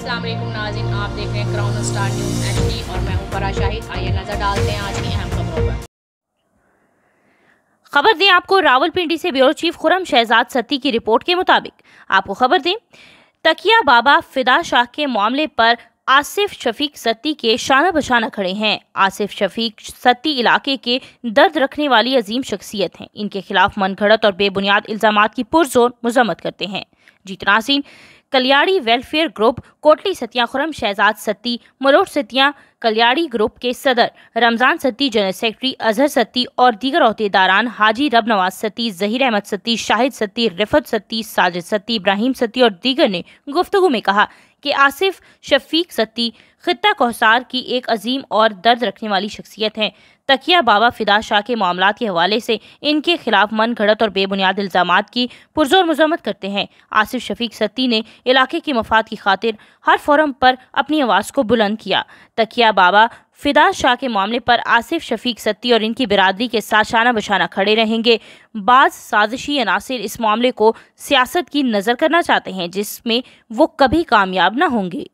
अस्सलाम वालेकुम नाजिन आप देख रहे हैं क्राउन स्टार न्यूज़ एचडी और मैं हूं फरा शाहिद आइए नज़र डालते हैं आज की अहम खबरों पर खबर दें आपको रावलपिंडी से ब्यूरो चीफ खुरम शहजाद सत्ती की रिपोर्ट के मुताबिक आपको खबर दें तकिया बाबा फिदा शाह के मामले पर आसिफ शफीक सत्ती के शाना बशाना खड़े हैं आसिफ शफीक सत्ती इलाके के दर्द रखने वाली अजीम शख्सियत हैं इनके खिलाफ मनगढ़ंत और बेबुनियाद इल्ज़ाम की पुरजोर मजम्मत करते हैं जीतनासीन कल्याणी वेलफेयर ग्रुप कोटली सतिया खुरम शहजाद सत्ती मरोट सतिया कल्याणी ग्रुप के सदर रमज़ान सत्ती जनरल सेक्रेटरी अजहर सत्ती और दीगर अहदेदारान हाजी रबनवाज सत्ती जहीर अहमद सत्ती शाहिद सत्ती रिफत सत्ती साजिद सत्ती इब्राहिम सत्ती और दीगर ने गुफ्तु में कहा कि आसिफ शफीक सत्ती खत्ता कोहसार की एक अजीम और दर्द रखने वाली शख्सियत हैं तकिया बाबा फिदा शाह के मामला के हवाले से इनके खिलाफ मन घड़त और बेबुनियाद इल्ज़ाम की पुरजोर मजम्मत करते हैं आसिफ शफीक सत्ती ने इलाके के मफाद की खातिर हर फोरम पर अपनी आवाज़ को बुलंद किया तकिया बाबा फिदा शाह के मामले पर आसिफ शफीक सत्ती और इनकी बिरादरी के साथ शाना बशाना खड़े रहेंगे बाज साजिशी अनासर इस मामले को सियासत की नज़र करना चाहते हैं जिसमें वो कभी कामयाब ना होंगे